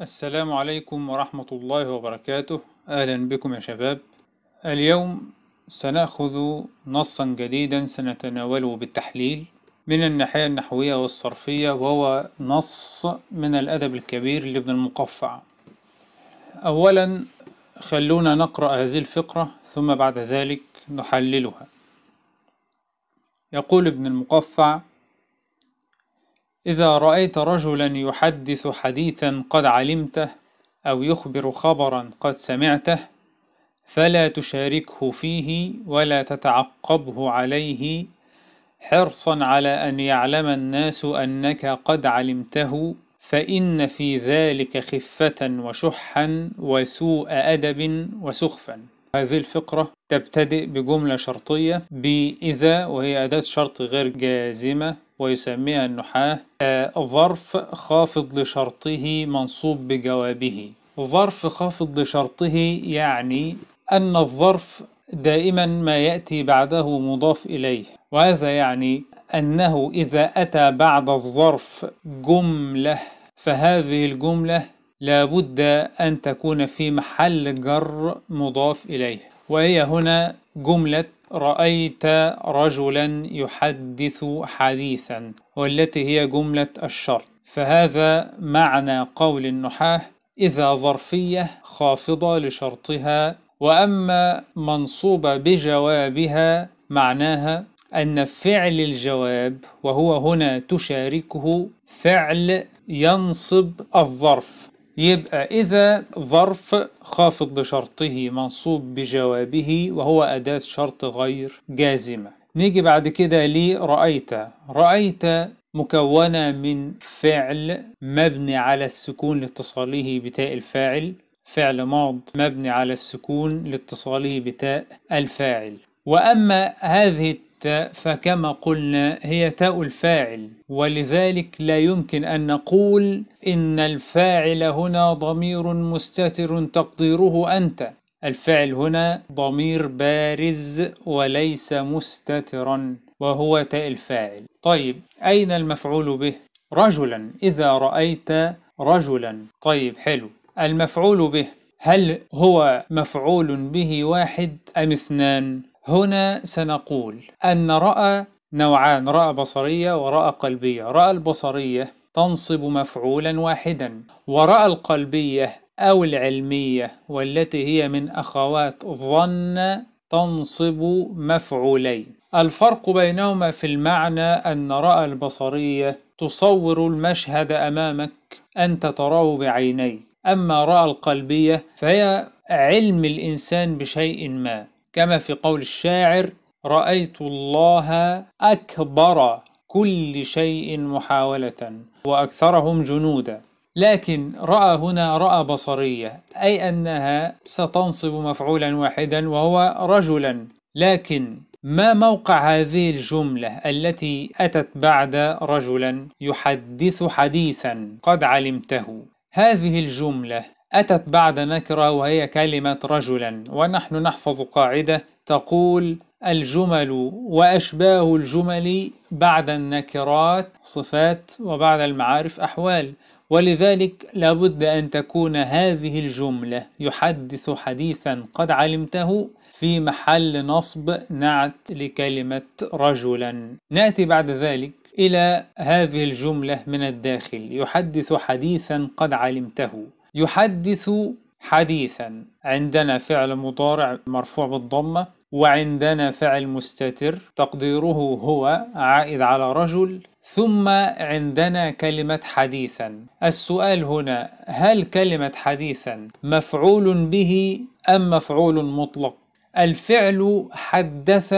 السلام عليكم ورحمة الله وبركاته أهلا بكم يا شباب اليوم سنأخذ نصا جديدا سنتناوله بالتحليل من الناحية النحوية والصرفية وهو نص من الأدب الكبير لابن المقفع أولا خلونا نقرأ هذه الفقرة ثم بعد ذلك نحللها يقول ابن المقفع إذا رأيت رجلا يحدث حديثا قد علمته أو يخبر خبرا قد سمعته فلا تشاركه فيه ولا تتعقبه عليه حرصا على أن يعلم الناس أنك قد علمته فإن في ذلك خفة وشحا وسوء أدب وسخفا هذه الفقرة تبتدئ بجملة شرطية بإذا وهي أداة شرط غير جازمة ويسميها النحاة آه، ظرف خافض لشرطه منصوب بجوابه ظرف خافض لشرطه يعني أن الظرف دائما ما يأتي بعده مضاف إليه وهذا يعني أنه إذا أتى بعد الظرف جملة فهذه الجملة لابد أن تكون في محل جر مضاف إليه وهي هنا جملة رأيت رجلا يحدث حديثا والتي هي جملة الشرط فهذا معنى قول النحاة إذا ظرفية خافضة لشرطها وأما منصوبة بجوابها معناها أن فعل الجواب وهو هنا تشاركه فعل ينصب الظرف يبقى إذا ظرف خافض لشرطه منصوب بجوابه وهو أداة شرط غير جازمة نيجي بعد كده لرأيت رأيت مكونة من فعل مبني على السكون لاتصاله بتاء الفاعل فعل ماض مبني على السكون لاتصاله بتاء الفاعل وأما هذه فكما قلنا هي تاء الفاعل ولذلك لا يمكن أن نقول إن الفاعل هنا ضمير مستتر تقديره أنت الفعل هنا ضمير بارز وليس مستترا وهو تاء الفاعل طيب أين المفعول به؟ رجلا إذا رأيت رجلا طيب حلو المفعول به هل هو مفعول به واحد أم اثنان؟ هنا سنقول أن رأى نوعان رأى بصرية ورأى قلبية رأى البصرية تنصب مفعولا واحدا ورأى القلبية أو العلمية والتي هي من أخوات ظن تنصب مفعولين الفرق بينهما في المعنى أن رأى البصرية تصور المشهد أمامك أنت تراه بعينيك أما رأى القلبية فهي علم الإنسان بشيء ما كما في قول الشاعر رأيت الله أكبر كل شيء محاولة وأكثرهم جنودا لكن رأى هنا رأى بصرية أي أنها ستنصب مفعولا واحدا وهو رجلا لكن ما موقع هذه الجملة التي أتت بعد رجلا يحدث حديثا قد علمته هذه الجملة أتت بعد نكرة وهي كلمة رجلا ونحن نحفظ قاعدة تقول الجمل وأشباه الجمل بعد النكرات صفات وبعد المعارف أحوال ولذلك لابد أن تكون هذه الجملة يحدث حديثا قد علمته في محل نصب نعت لكلمة رجلا نأتي بعد ذلك إلى هذه الجملة من الداخل يحدث حديثا قد علمته يحدث حديثا عندنا فعل مضارع مرفوع بالضمة وعندنا فعل مستتر تقديره هو عائد على رجل ثم عندنا كلمة حديثا السؤال هنا هل كلمة حديثا مفعول به أم مفعول مطلق الفعل حدث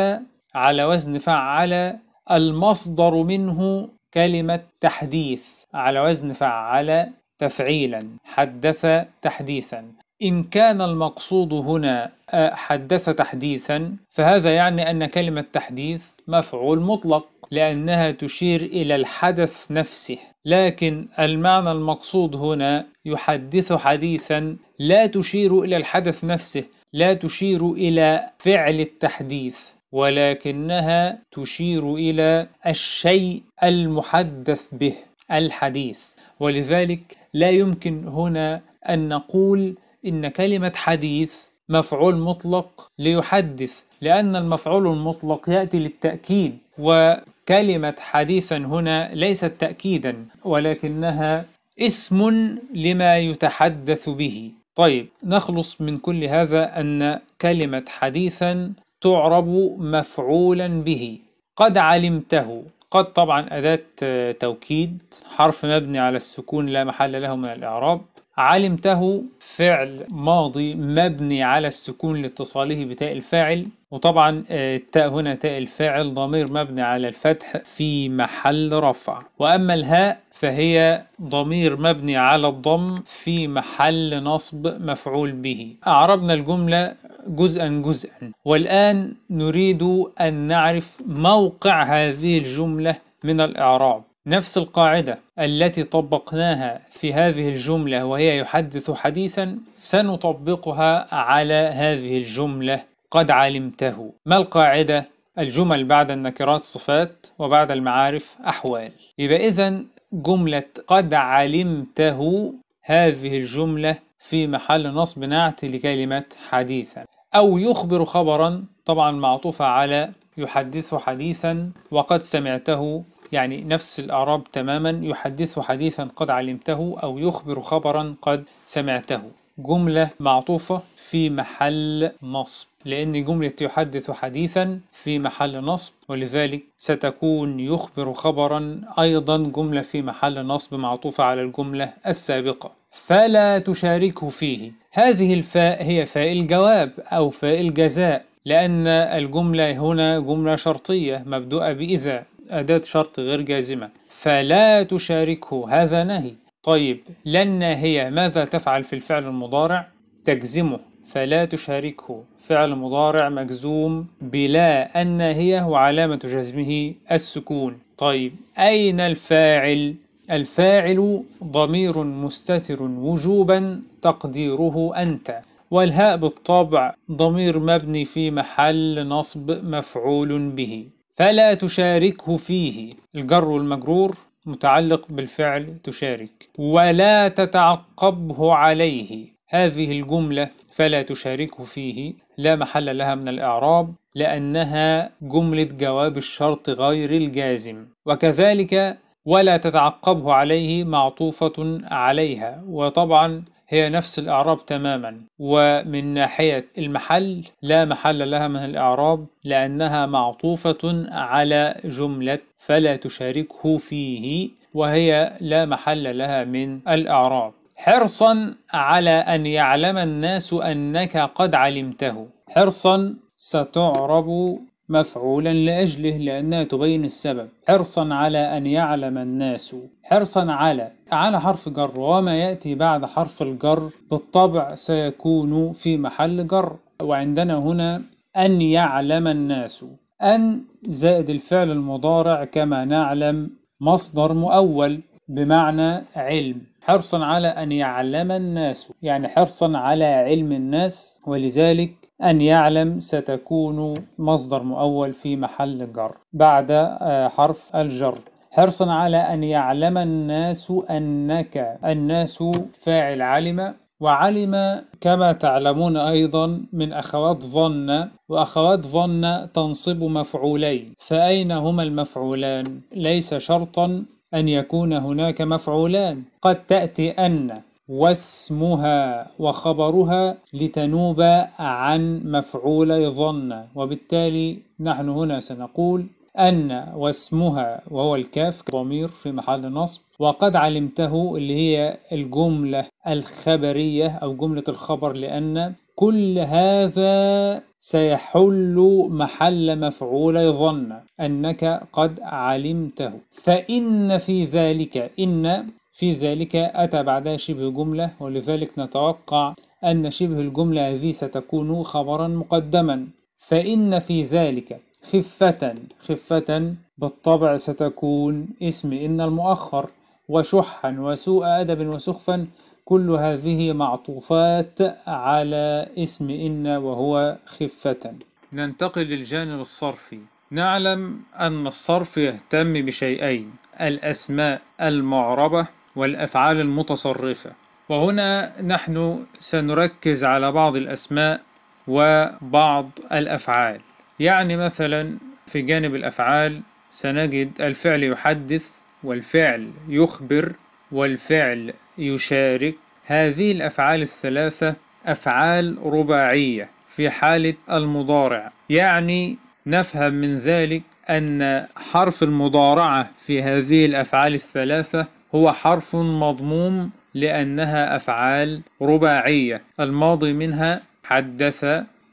على وزن فعل المصدر منه كلمة تحديث على وزن فعل تفعيلا حدث تحديثا إن كان المقصود هنا حدث تحديثا فهذا يعني أن كلمة تحديث مفعول مطلق لأنها تشير إلى الحدث نفسه لكن المعنى المقصود هنا يحدث حديثا لا تشير إلى الحدث نفسه لا تشير إلى فعل التحديث ولكنها تشير إلى الشيء المحدث به الحديث ولذلك لا يمكن هنا أن نقول إن كلمة حديث مفعول مطلق ليحدث لأن المفعول المطلق يأتي للتأكيد وكلمة حديثا هنا ليست تأكيدا ولكنها اسم لما يتحدث به طيب نخلص من كل هذا أن كلمة حديثا تعرب مفعولا به قد علمته قد طبعا أداة توكيد حرف مبني على السكون لا محل له من الإعراب علمته فعل ماضي مبني على السكون لاتصاله بتاء الفاعل وطبعا آه، التاء هنا تاء الفاعل ضمير مبني على الفتح في محل رفع واما الهاء فهي ضمير مبني على الضم في محل نصب مفعول به اعربنا الجمله جزءا جزءا والان نريد ان نعرف موقع هذه الجمله من الاعراب نفس القاعدة التي طبقناها في هذه الجملة وهي يحدث حديثا سنطبقها على هذه الجملة قد علمته ما القاعدة؟ الجمل بعد النكرات صفات وبعد المعارف أحوال يبقى إذا جملة قد علمته هذه الجملة في محل نصب نعت لكلمة حديثا أو يخبر خبرا طبعا معطوفة على يحدث حديثا وقد سمعته يعني نفس الأعراب تماما يحدث حديثا قد علمته أو يخبر خبرا قد سمعته جملة معطوفة في محل نصب لأن جملة يحدث حديثا في محل نصب ولذلك ستكون يخبر خبرا أيضا جملة في محل نصب معطوفة على الجملة السابقة فلا تشاركه فيه هذه الفاء هي فاء الجواب أو فاء الجزاء لأن الجملة هنا جملة شرطية مبدوءة بإذا أداة شرط غير جازمة فلا تشاركه هذا نهي طيب لن هي ماذا تفعل في الفعل المضارع تجزمه فلا تشاركه فعل مضارع مجزوم بلا أن هي وعلامة جزمه السكون طيب أين الفاعل؟ الفاعل ضمير مستتر وجوبا تقديره أنت والهاء بالطبع ضمير مبني في محل نصب مفعول به فلا تشاركه فيه الجر والمجرور متعلق بالفعل تشارك ولا تتعقبه عليه هذه الجملة فلا تشاركه فيه لا محل لها من الإعراب لأنها جملة جواب الشرط غير الجازم وكذلك ولا تتعقبه عليه معطوفة عليها وطبعا هي نفس الإعراب تماما ومن ناحية المحل لا محل لها من الإعراب لأنها معطوفة على جملة فلا تشاركه فيه وهي لا محل لها من الإعراب حرصا على أن يعلم الناس أنك قد علمته حرصا ستعرب مفعولا لأجله لأنها تبين السبب حرصا على أن يعلم الناس حرصا على على حرف جر وما يأتي بعد حرف الجر بالطبع سيكون في محل جر وعندنا هنا أن يعلم الناس أن زائد الفعل المضارع كما نعلم مصدر مؤول بمعنى علم حرصا على أن يعلم الناس يعني حرصا على علم الناس ولذلك أن يعلم ستكون مصدر مؤول في محل جر بعد آه، حرف الجر حرصا على أن يعلم الناس أنك الناس فاعل علم وعلم كما تعلمون أيضا من أخوات ظن وأخوات ظن تنصب مفعولين فأين هما المفعولان؟ ليس شرطا أن يكون هناك مفعولان قد تأتي أن واسمها وخبرها لتنوب عن مفعول ظن وبالتالي نحن هنا سنقول أن واسمها وهو الكاف ضمير في محل نصب وقد علمته اللي هي الجملة الخبرية أو جملة الخبر لأن كل هذا سيحل محل مفعول ظن أنك قد علمته فإن في ذلك إن في ذلك أتى بعدها شبه جملة ولذلك نتوقع أن شبه الجملة هذه ستكون خبرا مقدما فإن في ذلك خفة خفة بالطبع ستكون اسم إن المؤخر وشحا وسوء أدب وسخفا كل هذه معطوفات على اسم إن وهو خفة ننتقل للجانب الصرفي نعلم أن الصرف يهتم بشيئين الأسماء المعربة والأفعال المتصرفة وهنا نحن سنركز على بعض الأسماء وبعض الأفعال يعني مثلا في جانب الأفعال سنجد الفعل يحدث والفعل يخبر والفعل يشارك هذه الأفعال الثلاثة أفعال رباعية في حالة المضارع يعني نفهم من ذلك أن حرف المضارعة في هذه الأفعال الثلاثة هو حرف مضموم لأنها أفعال رباعية الماضي منها حدث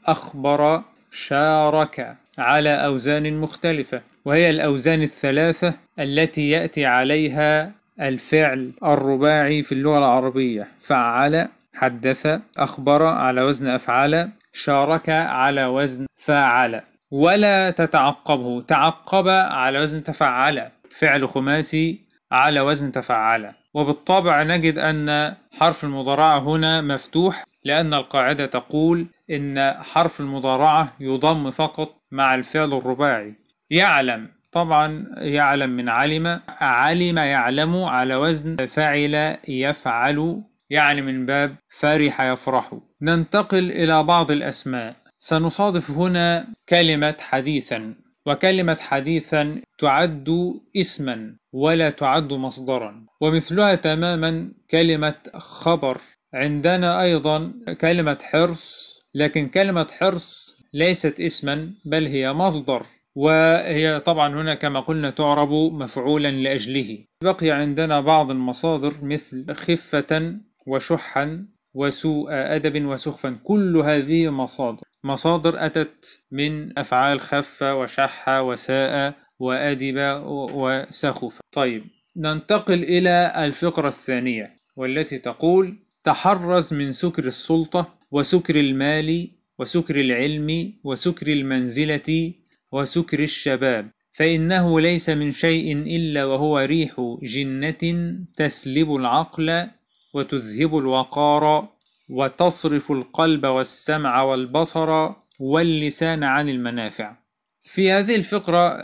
أخبر شارك على أوزان مختلفة وهي الأوزان الثلاثة التي يأتي عليها الفعل الرباعي في اللغة العربية فعل حدث أخبر على وزن أفعل شارك على وزن فعل ولا تتعقبه تعقب على وزن تفعل فعل خماسي على وزن تفعل وبالطبع نجد أن حرف المضارعة هنا مفتوح لأن القاعدة تقول إن حرف المضارعة يضم فقط مع الفعل الرباعي يعلم طبعا يعلم من علم علم يعلم على وزن فعل يفعل يعني من باب فرح يفرح ننتقل إلى بعض الأسماء سنصادف هنا كلمة حديثا وكلمة حديثا تعد اسما ولا تعد مصدرا ومثلها تماما كلمة خبر عندنا أيضا كلمة حرص لكن كلمة حرص ليست اسما بل هي مصدر وهي طبعا هنا كما قلنا تعرب مفعولا لأجله بقي عندنا بعض المصادر مثل خفة وشحا وسوء أدب وسخفا كل هذه مصادر مصادر أتت من أفعال خف وشح وساء وأدب وسخف طيب ننتقل إلى الفقرة الثانية والتي تقول تحرز من سكر السلطة وسكر المال وسكر العلم وسكر المنزلة وسكر الشباب فإنه ليس من شيء إلا وهو ريح جنة تسلب العقل وتذهب الوقار وتصرف القلب والسمع والبصر واللسان عن المنافع في هذه الفقرة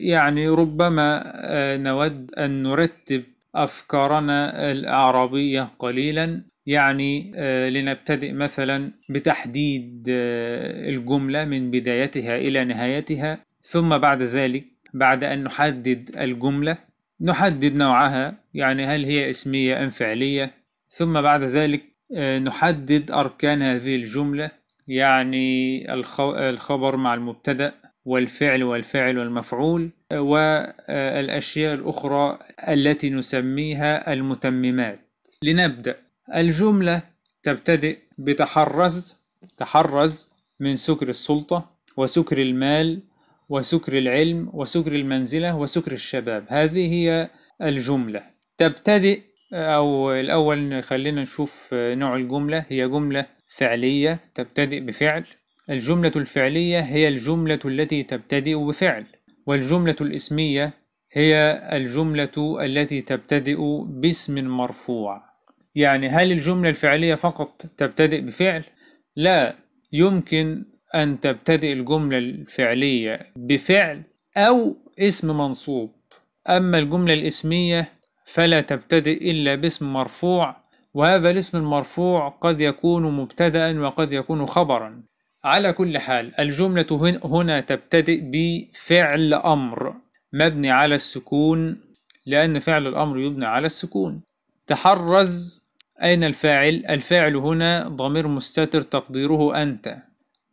يعني ربما آه، نود أن نرتب أفكارنا الأعرابية قليلا يعني آه، لنبتدئ مثلا بتحديد آه، الجملة من بدايتها إلى نهايتها ثم بعد ذلك بعد أن نحدد الجملة نحدد نوعها يعني هل هي اسمية أم فعلية ثم بعد ذلك نحدد أركان هذه الجملة يعني الخبر مع المبتدأ والفعل والفاعل والمفعول والأشياء الأخرى التي نسميها المتممات لنبدأ الجملة تبتدئ بتحرز تحرز من سكر السلطة وسكر المال وسكر العلم وسكر المنزلة وسكر الشباب هذه هي الجملة تبتدئ أو الأول خلينا نشوف نوع الجملة هي جملة فعلية تبتدئ بفعل الجملة الفعلية هي الجملة التي تبتدئ بفعل والجملة الاسمية هي الجملة التي تبتدئ باسم مرفوع يعني هل الجملة الفعلية فقط تبتدئ بفعل؟ لا يمكن أن تبتدئ الجملة الفعلية بفعل أو اسم منصوب أما الجملة الاسمية فلا تبتدئ إلا باسم مرفوع وهذا الاسم المرفوع قد يكون مبتدأ وقد يكون خبرا على كل حال الجملة هنا تبتدئ بفعل أمر مبني على السكون لأن فعل الأمر يبنى على السكون تحرز أين الفاعل؟ الفاعل هنا ضمير مستتر تقديره أنت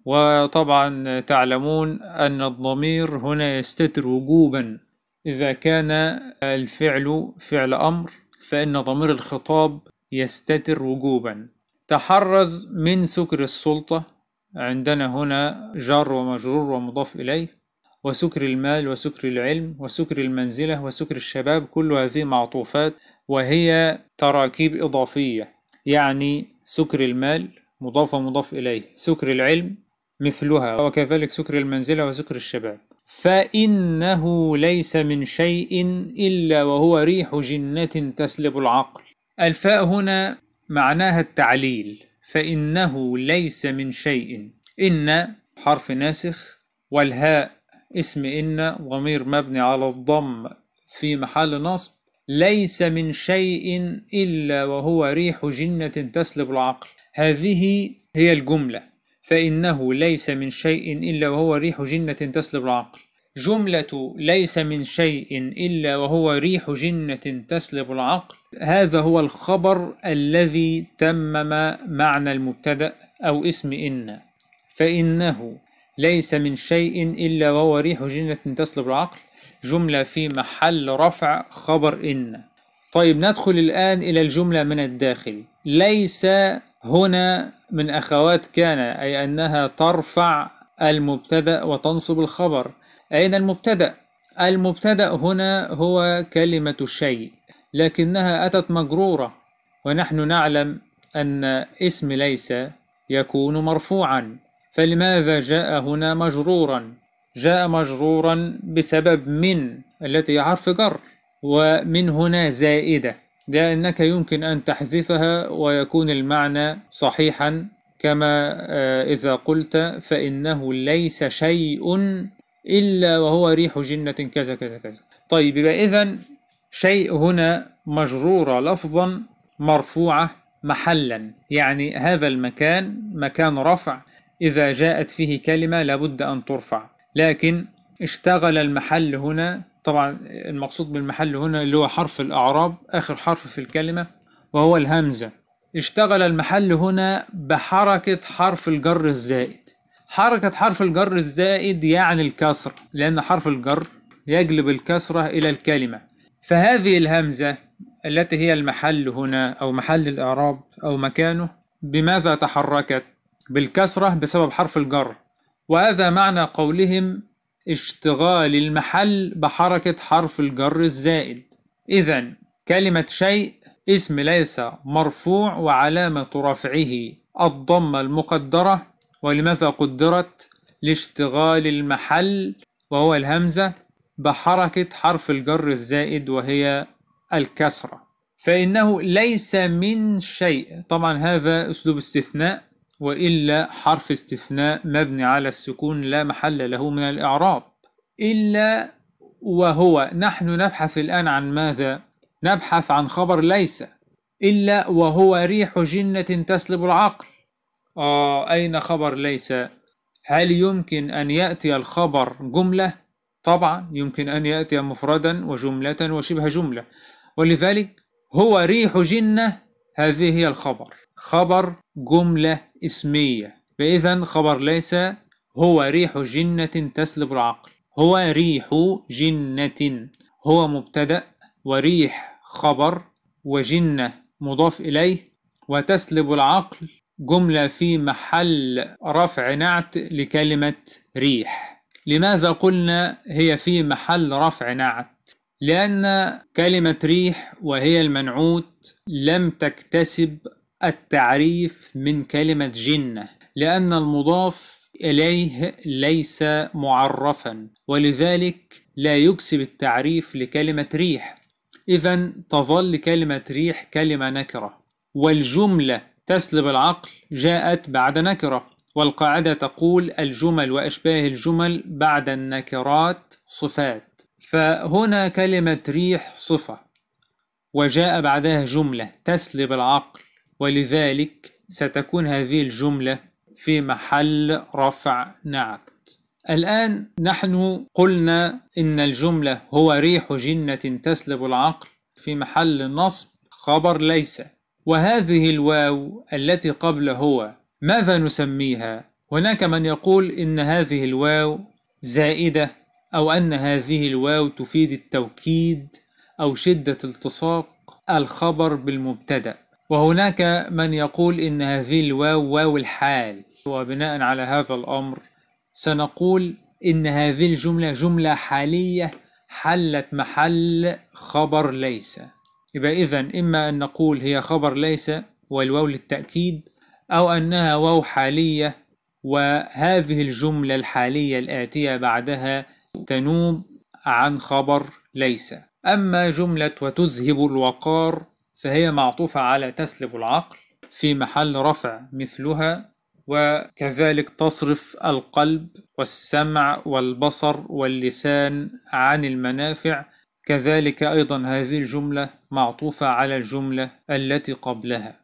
وطبعا تعلمون أن الضمير هنا يستتر وجوبا إذا كان الفعل فعل أمر فإن ضمير الخطاب يستتر وجوبا تحرز من سكر السلطة عندنا هنا جار ومجرور ومضاف إليه وسكر المال وسكر العلم وسكر المنزلة وسكر الشباب كل هذه معطوفات وهي تراكيب إضافية يعني سكر المال مضاف ومضاف إليه سكر العلم مثلها وكذلك سكر المنزلة وسكر الشباب فإنه ليس من شيء إلا وهو ريح جنة تسلب العقل الفاء هنا معناها التعليل فإنه ليس من شيء إن حرف ناسخ والهاء اسم إن ضمير مبني على الضم في محل نصب ليس من شيء إلا وهو ريح جنة تسلب العقل هذه هي الجملة فإنه ليس من شيء إلا وهو ريح جنة تسلب العقل جملة ليس من شيء إلا وهو ريح جنة تسلب العقل هذا هو الخبر الذي تمم معنى المبتدأ أو اسم إن فإنه ليس من شيء إلا وهو ريح جنة تسلب العقل جملة في محل رفع خبر إن طيب ندخل الآن إلى الجملة من الداخل ليس هنا من أخوات كان أي أنها ترفع المبتدأ وتنصب الخبر أين المبتدأ؟ المبتدأ هنا هو كلمة الشيء لكنها أتت مجرورة ونحن نعلم أن اسم ليس يكون مرفوعا فلماذا جاء هنا مجرورا؟ جاء مجرورا بسبب من التي حرف جر ومن هنا زائدة لأنك يمكن أن تحذفها ويكون المعنى صحيحا كما آه، إذا قلت فإنه ليس شيء إلا وهو ريح جنة كذا كذا كذا طيب يبقى إذا شيء هنا مجرورة لفظا مرفوعة محلا يعني هذا المكان مكان رفع إذا جاءت فيه كلمة لابد أن ترفع لكن اشتغل المحل هنا طبعا المقصود بالمحل هنا اللي هو حرف الأعراب آخر حرف في الكلمة وهو الهمزة اشتغل المحل هنا بحركة حرف الجر الزائد حركة حرف الجر الزائد يعني الكسر لأن حرف الجر يجلب الكسرة إلى الكلمة فهذه الهمزة التي هي المحل هنا أو محل الإعراب أو مكانه بماذا تحركت؟ بالكسرة بسبب حرف الجر وهذا معنى قولهم اشتغال المحل بحركة حرف الجر الزائد إذا كلمة شيء اسم ليس مرفوع وعلامة رفعه الضمة المقدرة ولماذا قدرت لاشتغال المحل وهو الهمزة بحركة حرف الجر الزائد وهي الكسرة فإنه ليس من شيء طبعا هذا أسلوب استثناء وإلا حرف استثناء مبني على السكون لا محل له من الإعراب إلا وهو نحن نبحث الآن عن ماذا؟ نبحث عن خبر ليس إلا وهو ريح جنة تسلب العقل آه أين خبر ليس هل يمكن أن يأتي الخبر جملة طبعا يمكن أن يأتي مفردا وجملة وشبه جملة ولذلك هو ريح جنة هذه هي الخبر خبر جملة اسمية فإذا خبر ليس هو ريح جنة تسلب العقل هو ريح جنة هو مبتدأ وريح خبر وجنة مضاف إليه وتسلب العقل جملة في محل رفع نعت لكلمة ريح لماذا قلنا هي في محل رفع نعت؟ لأن كلمة ريح وهي المنعوت لم تكتسب التعريف من كلمة جنة لأن المضاف إليه ليس معرفا ولذلك لا يكسب التعريف لكلمة ريح إذا تظل كلمة ريح كلمة نكرة والجملة تسلب العقل جاءت بعد نكرة والقاعدة تقول الجمل وأشباه الجمل بعد النكرات صفات فهنا كلمة ريح صفة وجاء بعدها جملة تسلب العقل ولذلك ستكون هذه الجملة في محل رفع نعت الآن نحن قلنا إن الجملة هو ريح جنة تسلب العقل في محل نصب خبر ليس وهذه الواو التي قبل هو ماذا نسميها؟ هناك من يقول إن هذه الواو زائدة أو أن هذه الواو تفيد التوكيد أو شدة التصاق الخبر بالمبتدأ وهناك من يقول إن هذه الواو واو الحال وبناء على هذا الأمر سنقول إن هذه الجملة جملة حالية حلت محل خبر ليس يبقى إذا إما أن نقول هي خبر ليس والواو للتأكيد أو أنها واو حالية وهذه الجملة الحالية الآتية بعدها تنوب عن خبر ليس أما جملة وتذهب الوقار فهي معطوفة على تسلب العقل في محل رفع مثلها وكذلك تصرف القلب والسمع والبصر واللسان عن المنافع كذلك أيضا هذه الجملة معطوفة على الجملة التي قبلها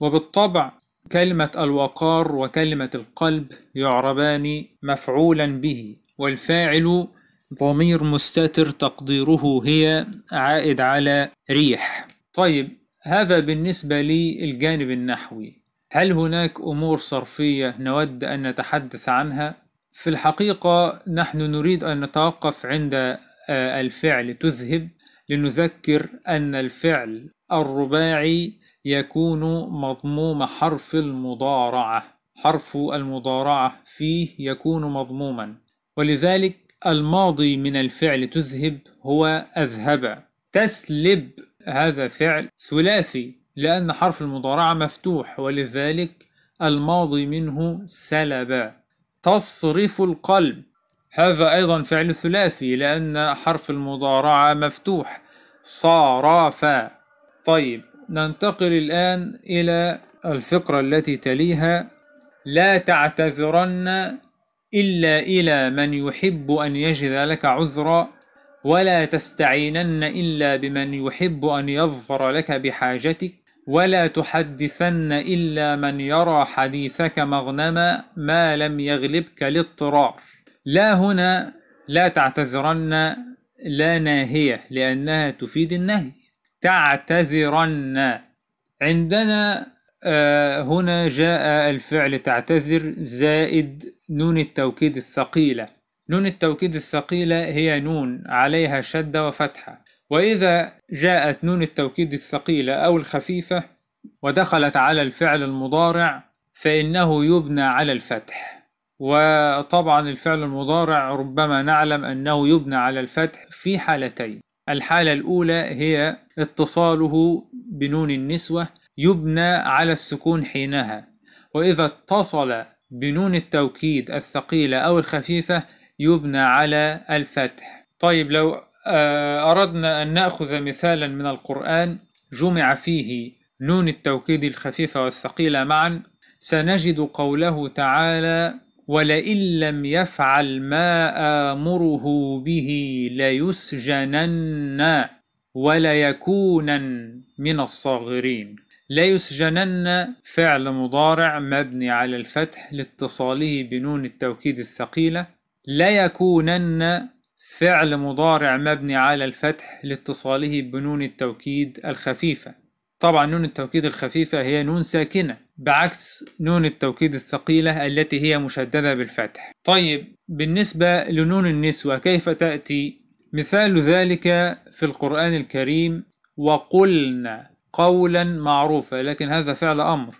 وبالطبع كلمة الوقار وكلمة القلب يعربان مفعولا به والفاعل ضمير مستتر تقديره هي عائد على ريح طيب هذا بالنسبة للجانب النحوي هل هناك أمور صرفية نود أن نتحدث عنها؟ في الحقيقة نحن نريد أن نتوقف عند الفعل تذهب لنذكر أن الفعل الرباعي يكون مضموم حرف المضارعة حرف المضارعة فيه يكون مضموما ولذلك الماضي من الفعل تذهب هو أذهب تسلب هذا فعل ثلاثي لأن حرف المضارعة مفتوح ولذلك الماضي منه سلب تصرف القلب هذا أيضا فعل ثلاثي لأن حرف المضارعة مفتوح صارافا طيب ننتقل الآن إلى الفقرة التي تليها لا تعتذرن إلا إلى من يحب أن يجد لك عذرا ولا تستعينن إلا بمن يحب أن يظفر لك بحاجتك ولا تحدثن إلا من يرى حديثك مغنما ما لم يغلبك الاضطرار لا هنا لا تعتذرن لا ناهية لأنها تفيد النهي تعتذرن عندنا آه، هنا جاء الفعل تعتذر زائد نون التوكيد الثقيلة نون التوكيد الثقيلة هي نون عليها شدة وفتحة وإذا جاءت نون التوكيد الثقيلة أو الخفيفة ودخلت على الفعل المضارع فإنه يبنى على الفتح وطبعا الفعل المضارع ربما نعلم أنه يبنى على الفتح في حالتين الحالة الأولى هي اتصاله بنون النسوة يبنى على السكون حينها وإذا اتصل بنون التوكيد الثقيلة أو الخفيفة يبنى على الفتح طيب لو آه، أردنا أن نأخذ مثالا من القرآن جمع فيه نون التوكيد الخفيفة والثقيلة معا سنجد قوله تعالى ولئن لم يفعل ما آمره به ليسجنن وليكونن من الصاغرين ليسجنن فعل مضارع مبني على الفتح لاتصاله بنون التوكيد الثقيلة ليكونن فعل مضارع مبني على الفتح لاتصاله بنون التوكيد الخفيفة طبعا نون التوكيد الخفيفة هي نون ساكنة بعكس نون التوكيد الثقيلة التي هي مشددة بالفتح طيب بالنسبة لنون النسوة كيف تأتي؟ مثال ذلك في القرآن الكريم وقلنا قولا معروفا لكن هذا فعل أمر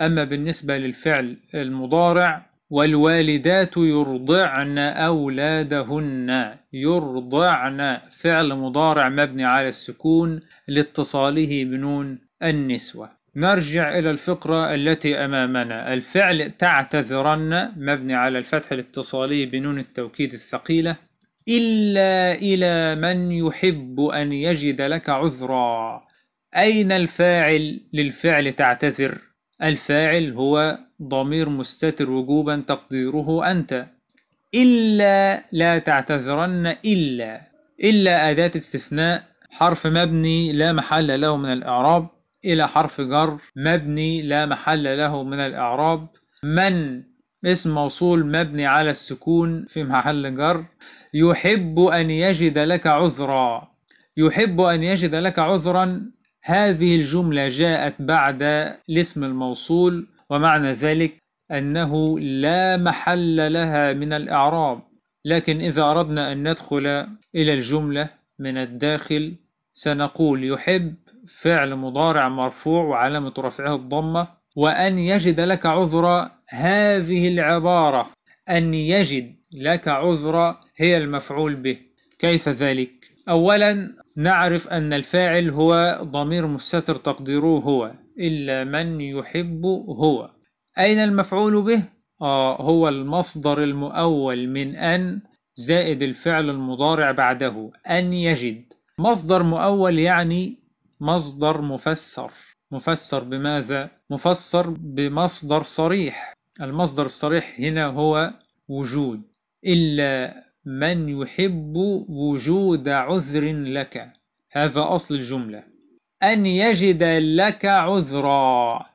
أما بالنسبة للفعل المضارع والوالدات يرضعن أولادهن يرضعن فعل مضارع مبني على السكون لاتصاله بنون النسوة نرجع إلى الفقرة التي أمامنا الفعل تعتذرن مبني على الفتح الاتصالي بنون التوكيد الثقيلة إلا إلى من يحب أن يجد لك عذرا أين الفاعل للفعل تعتذر الفاعل هو ضمير مستتر وجوبا تقديره أنت إلا لا تعتذرن إلا إلا أداة استثناء حرف مبني لا محل له من الإعراب إلى حرف جر مبني لا محل له من الإعراب من اسم موصول مبني على السكون في محل جر يحب أن يجد لك عذرا يحب أن يجد لك عذرا هذه الجملة جاءت بعد الاسم الموصول ومعنى ذلك أنه لا محل لها من الإعراب لكن إذا أردنا أن ندخل إلى الجملة من الداخل سنقول يحب فعل مضارع مرفوع وعلامة رفعه الضمة وأن يجد لك عذرا هذه العبارة أن يجد لك عذرا هي المفعول به كيف ذلك؟ أولا نعرف أن الفاعل هو ضمير مستتر تقديره هو إلا من يحب هو أين المفعول به؟ آه هو المصدر المؤول من أن زائد الفعل المضارع بعده أن يجد مصدر مؤول يعني مصدر مفسر مفسر بماذا؟ مفسر بمصدر صريح المصدر الصريح هنا هو وجود إلا من يحب وجود عذر لك هذا أصل الجملة أن يجد لك عذرا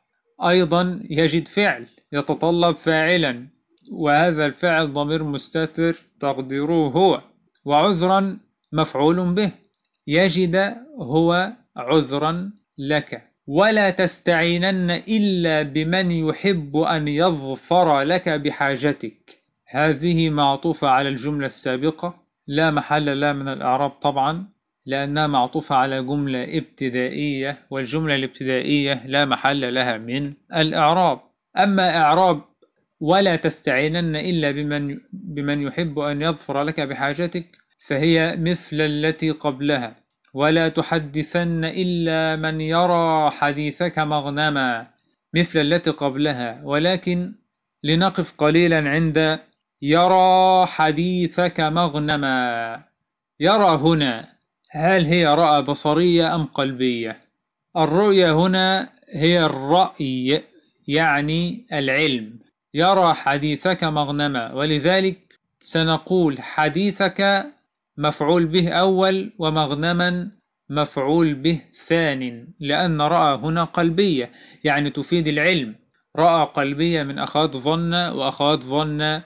أيضا يجد فعل يتطلب فاعلا وهذا الفعل ضمير مستتر تقديره هو وعذرا مفعول به يجد هو عذرا لك ولا تستعينن إلا بمن يحب أن يظفر لك بحاجتك هذه معطوفة على الجملة السابقة لا محل لها من الإعراب طبعا لأنها معطوفة على جملة ابتدائية والجملة الابتدائية لا محل لها من الإعراب أما إعراب ولا تستعينن إلا بمن بمن يحب أن يظفر لك بحاجتك فهي مثل التي قبلها ولا تحدثن إلا من يرى حديثك مغنما مثل التي قبلها ولكن لنقف قليلا عند يرى حديثك مغنما يرى هنا هل هي رأى بصرية أم قلبية الرؤية هنا هي الرأي يعني العلم يرى حديثك مغنما ولذلك سنقول حديثك مفعول به أول ومغنما مفعول به ثان لأن رأى هنا قلبية يعني تفيد العلم رأى قلبية من أخاذ ظن وأخاذ ظن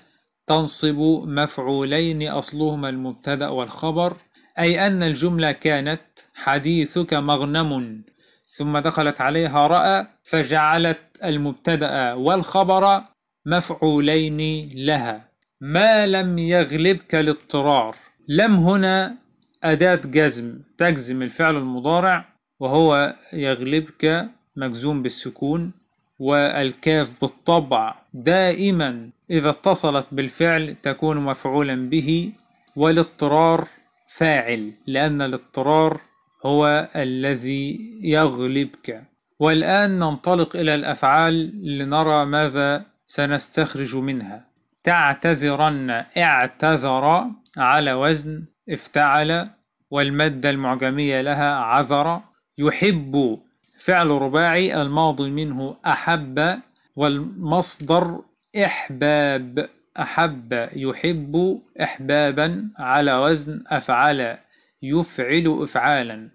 تنصب مفعولين أصلهما المبتدأ والخبر أي أن الجملة كانت حديثك مغنم ثم دخلت عليها رأى فجعلت المبتدأ والخبر مفعولين لها ما لم يغلبك الاضطرار لم هنا أداة جزم تجزم الفعل المضارع وهو يغلبك مجزوم بالسكون والكاف بالطبع دائما إذا اتصلت بالفعل تكون مفعولا به والاضطرار فاعل لأن الاضطرار هو الذي يغلبك والآن ننطلق إلى الأفعال لنرى ماذا سنستخرج منها تعتذرن اعتذر على وزن افتعل والمادة المعجمية لها عذر يحب فعل رباعي الماضي منه أحب والمصدر إحباب أحب يحب إحبابا على وزن أفعل يفعل إفعالا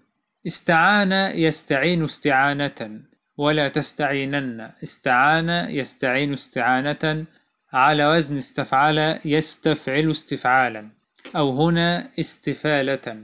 استعان يستعين استعانة ولا تستعينن استعان يستعين استعانة على وزن استفعل يستفعل استفعالا أو هنا استفالة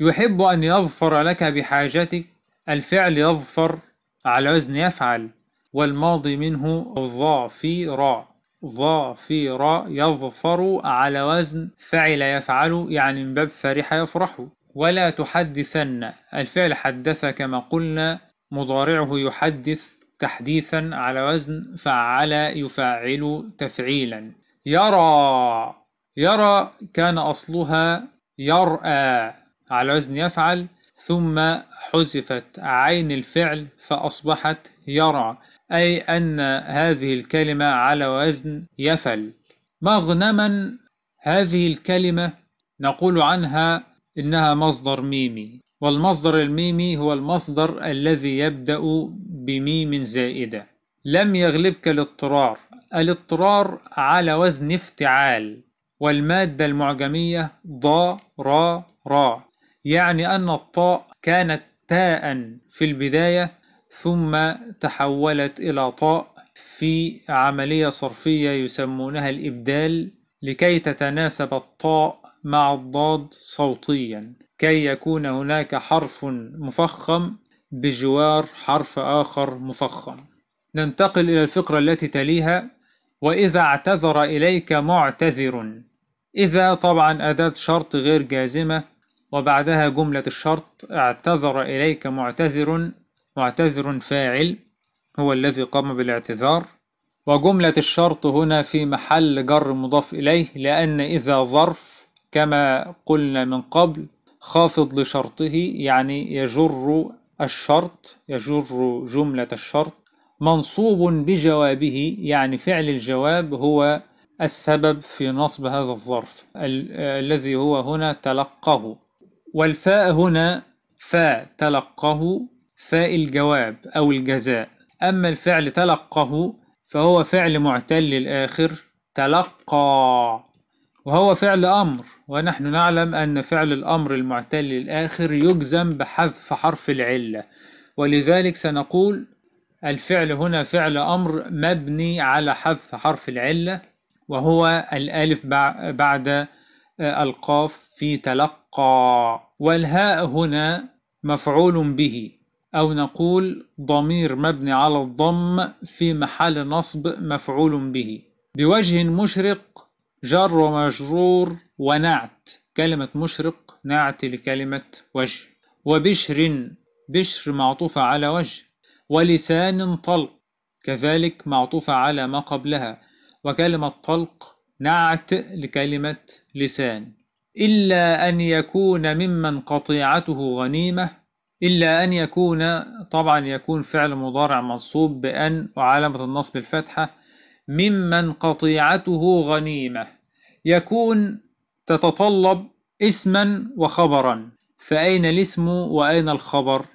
يحب أن يظفر لك بحاجتك الفعل يظفر على وزن يفعل والماضي منه الظافر ظافر يظفر على وزن فعل يفعل يعني من باب فرح يفرح ولا تحدثن الفعل حدث كما قلنا مضارعه يحدث تحديثا على وزن فعل يفعل تفعيلا يرى يرى كان أصلها يرأى على وزن يفعل ثم حذفت عين الفعل فأصبحت يرى أي أن هذه الكلمة على وزن يفل مغنما هذه الكلمة نقول عنها إنها مصدر ميمي والمصدر الميمي هو المصدر الذي يبدأ بميم زائدة لم يغلبك الاضطرار الاضطرار على وزن افتعال والمادة المعجمية ضا را را يعني أن الطاء كانت تاء في البداية ثم تحولت إلى طاء في عملية صرفية يسمونها الإبدال لكي تتناسب الطاء مع الضاد صوتيا كي يكون هناك حرف مفخم بجوار حرف آخر مفخم ننتقل إلى الفقرة التي تليها وإذا اعتذر إليك معتذر إذا طبعا أداة شرط غير جازمة وبعدها جملة الشرط اعتذر إليك معتذر معتذر فاعل هو الذي قام بالاعتذار وجملة الشرط هنا في محل جر مضاف إليه لأن إذا ظرف كما قلنا من قبل خافض لشرطه يعني يجر الشرط يجر جملة الشرط منصوب بجوابه يعني فعل الجواب هو السبب في نصب هذا الظرف الذي هو هنا تلقه والفاء هنا فاء تلقه فاء الجواب أو الجزاء أما الفعل تلقه فهو فعل معتل الآخر تلقى وهو فعل أمر ونحن نعلم أن فعل الأمر المعتل الآخر يجزم بحذف حرف العلة ولذلك سنقول الفعل هنا فعل أمر مبني على حذف حرف العلة وهو الألف بعد آه، القاف في تلقى والهاء هنا مفعول به أو نقول ضمير مبني على الضم في محل نصب مفعول به بوجه مشرق جر ومجرور ونعت كلمة مشرق نعت لكلمة وجه وبشر بشر معطوفة على وجه ولسان طلق كذلك معطوفة على ما قبلها وكلمة طلق نعت لكلمة لسان إلا أن يكون ممن قطيعته غنيمة إلا أن يكون طبعا يكون فعل مضارع منصوب بأن وعلامة النصب الفتحة ممن قطيعته غنيمة يكون تتطلب اسما وخبرا فأين الاسم وأين الخبر؟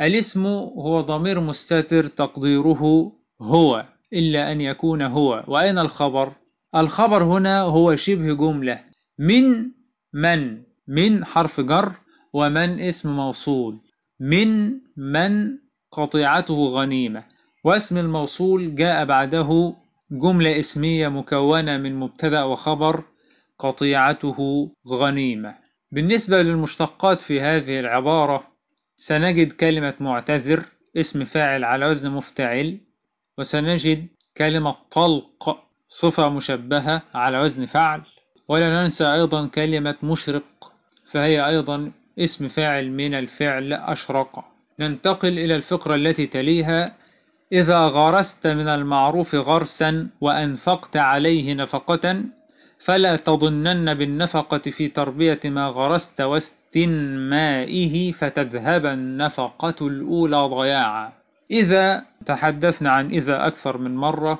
الاسم هو ضمير مستتر تقديره هو إلا أن يكون هو وأين الخبر؟ الخبر هنا هو شبه جملة من من من حرف جر ومن اسم موصول من من قطيعته غنيمة واسم الموصول جاء بعده جملة اسمية مكونة من مبتدأ وخبر قطيعته غنيمة بالنسبة للمشتقات في هذه العبارة سنجد كلمة معتذر اسم فاعل على وزن مفتعل وسنجد كلمة طلق صفة مشبهة على وزن فعل ولا ننسى أيضا كلمة مشرق فهي أيضا اسم فاعل من الفعل أشرق ننتقل إلى الفقرة التي تليها إذا غرست من المعروف غرسا وأنفقت عليه نفقة فلا تظنن بالنفقة في تربية ما غرست واستنمائه فتذهب النفقة الأولى ضياعا إذا تحدثنا عن إذا أكثر من مرة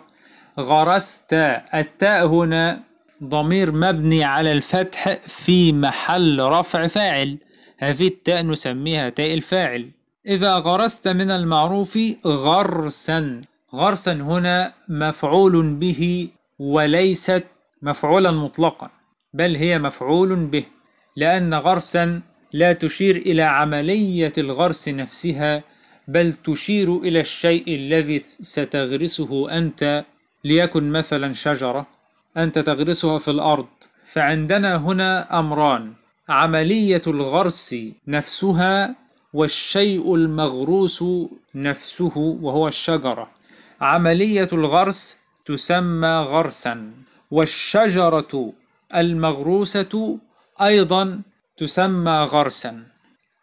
غرست التاء هنا ضمير مبني على الفتح في محل رفع فاعل هذه التاء نسميها تاء الفاعل إذا غرست من المعروف غرسا غرسا هنا مفعول به وليست مفعولا مطلقا بل هي مفعول به لأن غرسا لا تشير إلى عملية الغرس نفسها بل تشير إلى الشيء الذي ستغرسه أنت ليكن مثلا شجرة أنت تغرسها في الأرض فعندنا هنا أمران عملية الغرس نفسها والشيء المغروس نفسه وهو الشجرة عملية الغرس تسمى غرسا والشجرة المغروسة أيضا تسمى غرسا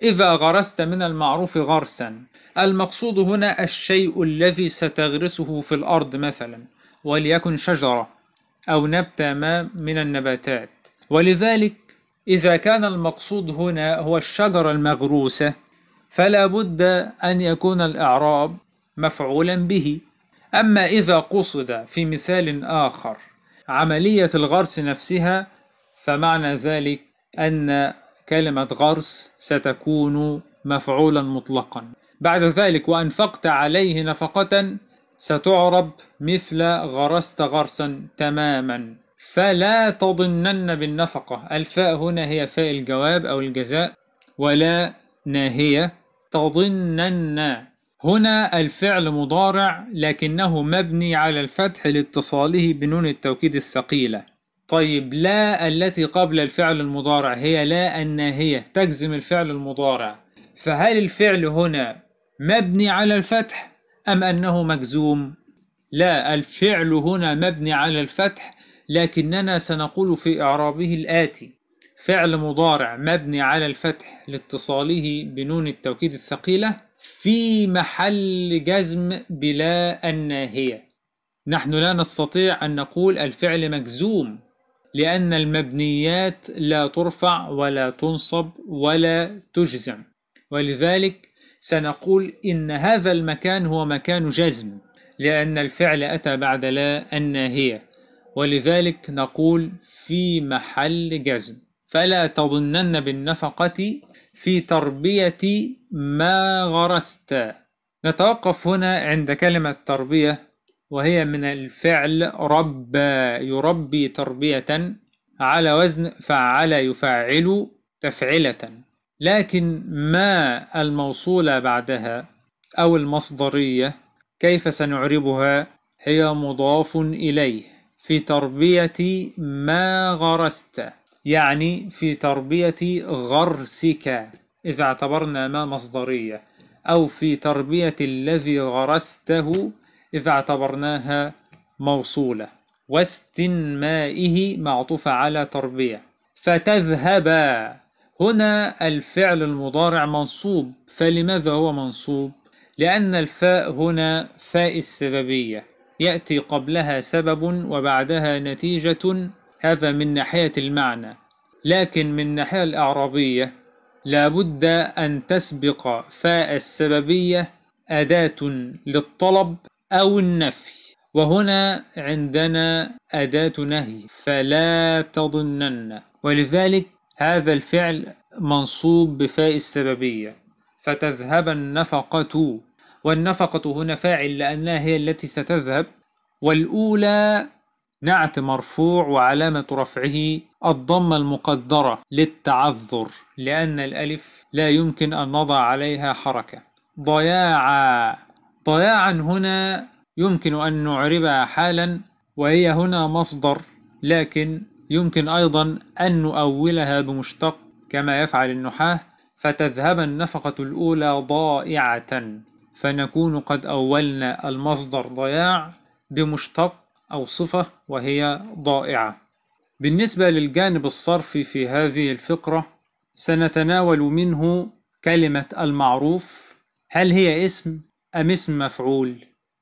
إذا غرست من المعروف غرسا المقصود هنا الشيء الذي ستغرسه في الأرض مثلا وليكن شجرة أو نبتة ما من النباتات ولذلك إذا كان المقصود هنا هو الشجرة المغروسة فلا بد أن يكون الإعراب مفعولا به أما إذا قصد في مثال آخر عملية الغرس نفسها فمعنى ذلك أن كلمة غرس ستكون مفعولا مطلقا بعد ذلك وأنفقت عليه نفقة ستعرب مثل غرست غرسا تماما فلا تظنن بالنفقة الفاء هنا هي فاء الجواب أو الجزاء ولا ناهية تظنن هنا الفعل مضارع لكنه مبني على الفتح لاتصاله بنون التوكيد الثقيلة طيب لا التي قبل الفعل المضارع هي لا الناهية تجزم الفعل المضارع فهل الفعل هنا مبني على الفتح أم أنه مجزوم؟ لا الفعل هنا مبني على الفتح لكننا سنقول في إعرابه الآتي فعل مضارع مبني على الفتح لاتصاله بنون التوكيد الثقيلة في محل جزم بلا الناهية نحن لا نستطيع أن نقول الفعل مجزوم لأن المبنيات لا ترفع ولا تنصب ولا تجزم ولذلك سنقول إن هذا المكان هو مكان جزم لأن الفعل أتى بعد لا الناهية ولذلك نقول في محل جزم فلا تظنن بالنفقة في تربية ما غرست نتوقف هنا عند كلمة تربية وهي من الفعل ربى يربي تربية على وزن فعل يفعل تفعلة لكن ما الموصولة بعدها أو المصدرية كيف سنعربها هي مضاف إليه في تربية ما غرست يعني في تربية غرسك إذا اعتبرنا ما مصدرية أو في تربية الذي غرسته إذا اعتبرناها موصولة واستنمائه معطوف على تربية فتذهب هنا الفعل المضارع منصوب فلماذا هو منصوب؟ لأن الفاء هنا فاء السببية يأتي قبلها سبب وبعدها نتيجة هذا من ناحية المعنى لكن من الناحية الأعرابية لابد أن تسبق فاء السببية أداة للطلب أو النفي وهنا عندنا أداة نهي فلا تظنن ولذلك هذا الفعل منصوب بفاء السببية فتذهب النفقة والنفقة هنا فاعل لأنها هي التي ستذهب والأولى نعت مرفوع وعلامة رفعه الضمة المقدرة للتعذر لأن الألف لا يمكن أن نضع عليها حركة ضياعا ضياعا هنا يمكن أن نعربها حالا وهي هنا مصدر لكن يمكن أيضا أن نؤولها بمشتق كما يفعل النحاة فتذهب النفقة الأولى ضائعة فنكون قد أولنا المصدر ضياع بمشتق أو صفة وهي ضائعة بالنسبة للجانب الصرفي في هذه الفقرة سنتناول منه كلمة المعروف هل هي اسم أم اسم مفعول؟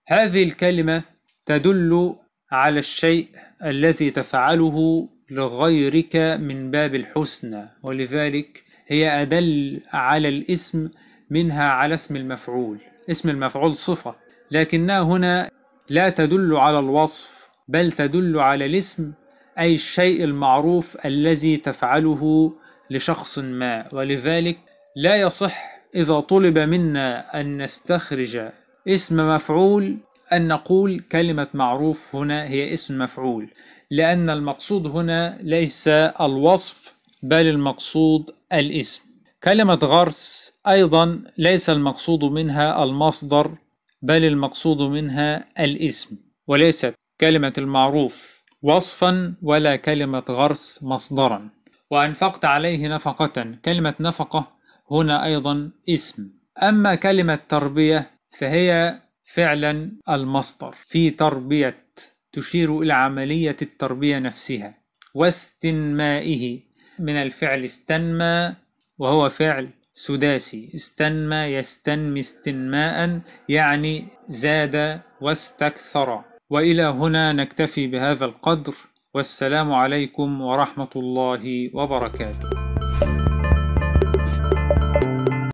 هذه الكلمة تدل على الشيء الذي تفعله لغيرك من باب الحسنى ولذلك هي أدل على الاسم منها على اسم المفعول اسم المفعول صفة لكنها هنا لا تدل على الوصف بل تدل على الاسم أي الشيء المعروف الذي تفعله لشخص ما ولذلك لا يصح إذا طلب منا أن نستخرج اسم مفعول أن نقول كلمة معروف هنا هي اسم مفعول لأن المقصود هنا ليس الوصف بل المقصود الاسم كلمة غرس أيضا ليس المقصود منها المصدر بل المقصود منها الاسم وليست كلمة المعروف وصفا ولا كلمة غرس مصدرا وأنفقت عليه نفقة كلمة نفقة هنا أيضا اسم أما كلمة تربية فهي فعلا المصدر في تربية تشير إلى عملية التربية نفسها واستنمائه من الفعل استنمى وهو فعل سداسي استنمى يستنمي استنماء يعني زاد واستكثر والى هنا نكتفي بهذا القدر والسلام عليكم ورحمه الله وبركاته